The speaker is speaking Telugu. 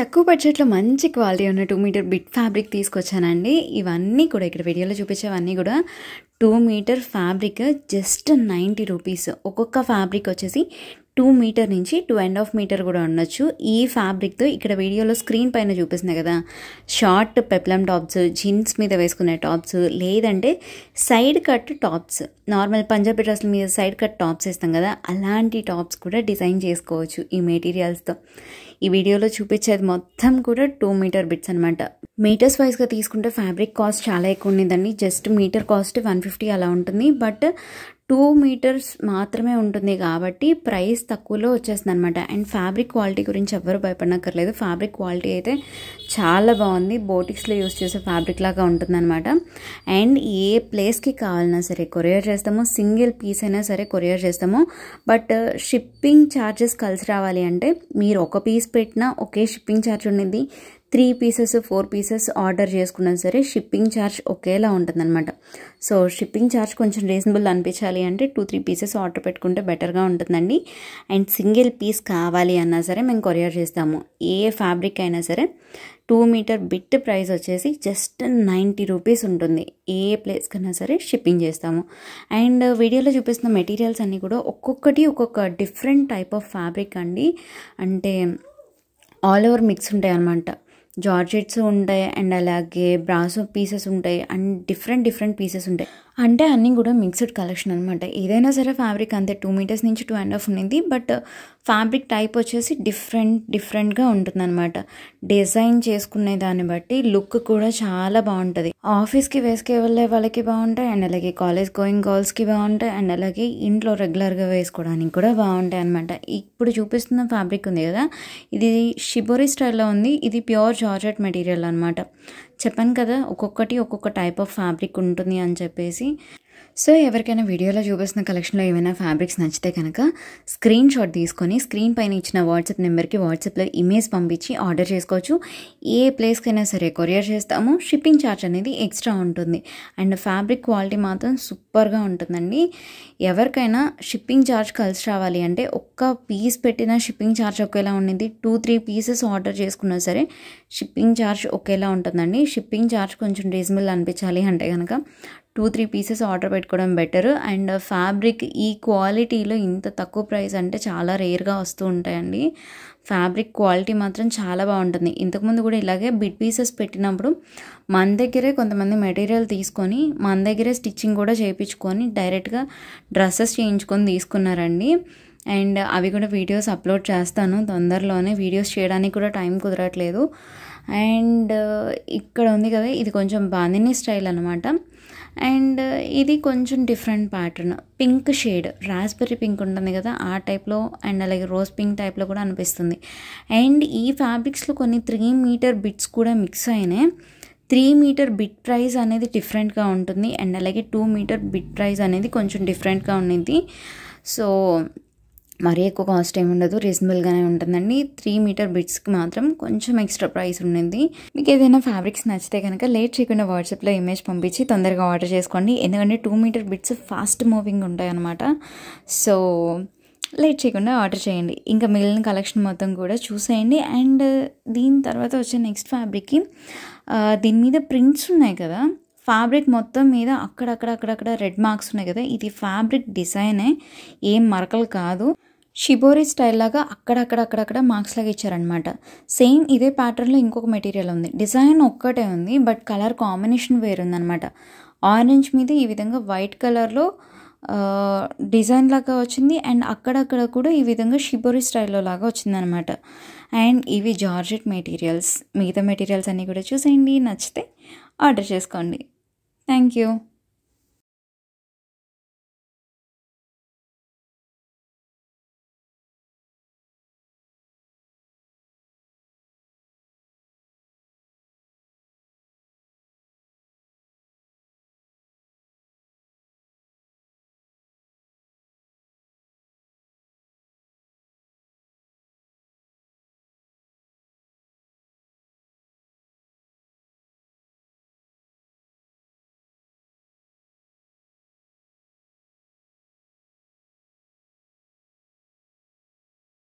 తక్కువ బడ్జెట్లో మంచి క్వాలిటీ ఉన్న టూ మీటర్ బిట్ ఫ్యాబ్రిక్ తీసుకొచ్చానండి ఇవన్నీ కూడా ఇక్కడ వీడియోలో చూపించేవన్నీ కూడా two meter fabric just ninety rupees ఒక్కొక్క ఫ్యాబ్రిక్ వచ్చేసి టూ మీటర్ నుంచి టూ అండ్ హాఫ్ మీటర్ కూడా ఉండొచ్చు ఈ ఫ్యాబ్రిక్తో ఇక్కడ వీడియోలో స్క్రీన్ పైన చూపిస్తుంది కదా షార్ట్ పెప్లం టాప్స్ జీన్స్ మీద వేసుకునే టాప్స్ లేదంటే side cut tops normal Punjabi డ్రెస్ల మీద సైడ్ కట్ టాప్స్ వేస్తాం కదా అలాంటి టాప్స్ కూడా డిజైన్ చేసుకోవచ్చు ఈ మెటీరియల్స్తో ఈ వీడియోలో చూపించేది మొత్తం కూడా టూ మీటర్ బిట్స్ అనమాట మీటర్స్ వైజ్గా తీసుకుంటే ఫ్యాబ్రిక్ కాస్ట్ చాలా ఎక్కువ ఉండేదండి just meter cost one fifty అలా ఉంటుంది బట్ టూ మీటర్స్ మాత్రమే ఉంటుంది కాబట్టి ప్రైస్ తక్కువలో వచ్చేస్తుంది అనమాట అండ్ ఫ్యాబ్రిక్ క్వాలిటీ గురించి ఎవ్వరు భయపడనక్కర్లేదు ఫ్యాబ్రిక్ క్వాలిటీ అయితే చాలా బాగుంది బోటిక్స్లో యూస్ చేసే ఫ్యాబ్రిక్ లాగా ఉంటుందన్నమాట అండ్ ఏ ప్లేస్కి కావాలన్నా సరే కొరియర్ చేస్తాము సింగిల్ పీస్ అయినా సరే కొరియర్ చేస్తాము బట్ షిప్పింగ్ ఛార్జెస్ కలిసి రావాలి అంటే మీరు ఒక పీస్ పెట్టినా ఒకే షిప్పింగ్ ఛార్జ్ ఉండింది three pieces four pieces order చేసుకున్నా సరే షిప్పింగ్ ఛార్జ్ ఒకేలా ఉంటుందన్నమాట సో షిప్పింగ్ ఛార్జ్ కొంచెం రీజనబుల్ అనిపించాలి అంటే టూ త్రీ పీసెస్ ఆర్డర్ పెట్టుకుంటే బెటర్గా ఉంటుందండి అండ్ సింగిల్ పీస్ కావాలి అన్నా సరే మేము కొరియర్ చేస్తాము ఏ ఫ్యాబ్రిక్ అయినా సరే టూ మీటర్ బిట్ ప్రైస్ వచ్చేసి జస్ట్ నైంటీ రూపీస్ ఉంటుంది ఏ ప్లేస్ కన్నా సరే షిప్పింగ్ చేస్తాము అండ్ వీడియోలో చూపిస్తున్న మెటీరియల్స్ అన్నీ కూడా ఒక్కొక్కటి ఒక్కొక్క డిఫరెంట్ టైప్ ఆఫ్ ఫ్యాబ్రిక్ అండి అంటే ఆల్ ఓవర్ మిక్స్ ఉంటాయి అన్నమాట జార్జెట్స్ ఉంటాయి అండ్ అలాగే బ్రాసో పీసెస్ ఉంటాయి అండ్ డిఫరెంట్ డిఫరెంట్ పీసెస్ ఉంటాయి అంటే అన్నీ కూడా మిక్స్డ్ కలెక్షన్ అనమాట ఏదైనా సరే ఫ్యాబ్రిక్ అంతే టూ మీటర్స్ నుంచి టూ అండ్ హాఫ్ ఉన్నింది బట్ ఫ్యాబ్రిక్ టైప్ వచ్చేసి డిఫరెంట్ డిఫరెంట్గా అనమాట డిజైన్ చేసుకునే దాన్ని బట్టి లుక్ కూడా చాలా బాగుంటుంది ఆఫీస్కి వేసుకే వెళ్ళే వాళ్ళకి బాగుంటాయి అండ్ అలాగే కాలేజ్ గోయింగ్ గర్ల్స్కి బాగుంటాయి అండ్ అలాగే ఇంట్లో రెగ్యులర్గా వేసుకోవడానికి కూడా బాగుంటాయి అనమాట ఇప్పుడు చూపిస్తున్న ఫ్యాబ్రిక్ ఉంది కదా ఇది షిబోరి స్టైల్లో ఉంది ఇది ప్యూర్ జార్జెట్ మెటీరియల్ అనమాట చెప్పాను కదా ఒక్కొక్కటి ఒక్కొక్క టైప్ ఆఫ్ ఫ్యాబ్రిక్ ఉంటుంది అని చెప్పేసి సో ఎవరికైనా వీడియోలో చూపిస్తున్న కలెక్షన్లో ఏమైనా ఫ్యాబ్రిక్స్ నచ్చితే కనుక స్క్రీన్ షాట్ తీసుకొని స్క్రీన్ పైన ఇచ్చిన వాట్సాప్ నెంబర్కి వాట్సాప్లో ఇమేజ్ పంపించి ఆర్డర్ చేసుకోవచ్చు ఏ ప్లేస్కైనా సరే కొరియర్ చేస్తాము షిప్పింగ్ ఛార్జ్ అనేది ఎక్స్ట్రా ఉంటుంది అండ్ ఫ్యాబ్రిక్ క్వాలిటీ మాత్రం సూపర్గా ఉంటుందండి ఎవరికైనా షిప్పింగ్ ఛార్జ్ కలిసి రావాలి అంటే ఒక్క పీస్ పెట్టిన షిప్పింగ్ ఛార్జ్ ఒకేలా ఉండింది టూ త్రీ పీసెస్ ఆర్డర్ చేసుకున్నా సరే షిప్పింగ్ ఛార్జ్ ఒకేలా ఉంటుందండి షిప్పింగ్ ఛార్జ్ కొంచెం రీజనబుల్ అనిపించాలి అంటే కనుక టూ త్రీ పీసెస్ ఆర్డర్ పెట్టుకోవడం బెటర్ అండ్ ఫ్యాబ్రిక్ ఈ క్వాలిటీలో ఇంత తక్కువ ప్రైస్ అంటే చాలా రేర్గా వస్తూ ఉంటాయండి ఫ్యాబ్రిక్ క్వాలిటీ మాత్రం చాలా బాగుంటుంది ఇంతకుముందు కూడా ఇలాగే బిట్ పీసెస్ పెట్టినప్పుడు మన దగ్గరే కొంతమంది మెటీరియల్ తీసుకొని మన దగ్గరే స్టిచ్చింగ్ కూడా చేయించుకొని డైరెక్ట్గా డ్రెస్సెస్ చేయించుకొని తీసుకున్నారండి అండ్ అవి కూడా వీడియోస్ అప్లోడ్ చేస్తాను తొందరలోనే వీడియోస్ చేయడానికి కూడా టైం కుదరట్లేదు అండ్ ఇక్కడ ఉంది కదా ఇది కొంచెం బాందిని స్టైల్ అనమాట అండ్ ఇది కొంచెం different pattern pink shade raspberry pink ఉంటుంది కదా ఆ టైప్లో అండ్ అలాగే రోజ్ పింక్ టైప్లో కూడా అనిపిస్తుంది అండ్ ఈ ఫ్యాబ్రిక్స్లో కొన్ని త్రీ మీటర్ బిట్స్ కూడా మిక్స్ అయినాయి త్రీ మీటర్ బిట్ ప్రైస్ అనేది డిఫరెంట్గా ఉంటుంది అండ్ అలాగే టూ మీటర్ బిట్ ప్రైస్ అనేది కొంచెం డిఫరెంట్గా ఉండింది సో మరీ ఎక్కువ కాస్ట్ ఏమి ఉండదు రీజనబుల్గానే ఉంటుందండి త్రీ మీటర్ బిట్స్కి మాత్రం కొంచెం ఎక్స్ట్రా ప్రైస్ ఉండింది మీకు ఏదైనా ఫ్యాబ్రిక్స్ నచ్చితే కనుక లేట్ చేయకుండా వాట్సాప్లో ఇమేజ్ పంపించి తొందరగా ఆర్డర్ చేసుకోండి ఎందుకంటే two meter bits fast moving ఉంటాయి అనమాట సో లేట్ చేయకుండా ఆర్డర్ చేయండి ఇంకా మిగిలిన కలెక్షన్ మొత్తం కూడా చూసేయండి అండ్ దీని తర్వాత వచ్చే నెక్స్ట్ ఫ్యాబ్రిక్కి దీని మీద ప్రింట్స్ ఉన్నాయి కదా ఫ్యాబ్రిక్ మొత్తం మీద అక్కడక్కడ అక్కడక్కడ రెడ్ మార్క్స్ ఉన్నాయి కదా ఇది ఫ్యాబ్రిక్ డిజైనే ఏం మరకలు కాదు షిబోరీ స్టైల్ లాగా అక్కడక్కడ అక్కడక్కడ మార్క్స్ లాగా ఇచ్చారనమాట సేమ్ ఇదే ప్యాటర్న్లో ఇంకొక మెటీరియల్ ఉంది డిజైన్ ఒక్కటే ఉంది బట్ కలర్ కాంబినేషన్ వేరుందనమాట ఆరెంజ్ మీద ఈ విధంగా వైట్ కలర్లో డిజైన్ లాగా వచ్చింది అండ్ అక్కడక్కడ కూడా ఈ విధంగా షిబోరీ స్టైల్లో లాగా వచ్చిందనమాట అండ్ ఇవి జార్జెట్ మెటీరియల్స్ మిగతా మెటీరియల్స్ అన్నీ కూడా చూసేయండి నచ్చితే ఆర్డర్ చేసుకోండి థ్యాంక్ యూ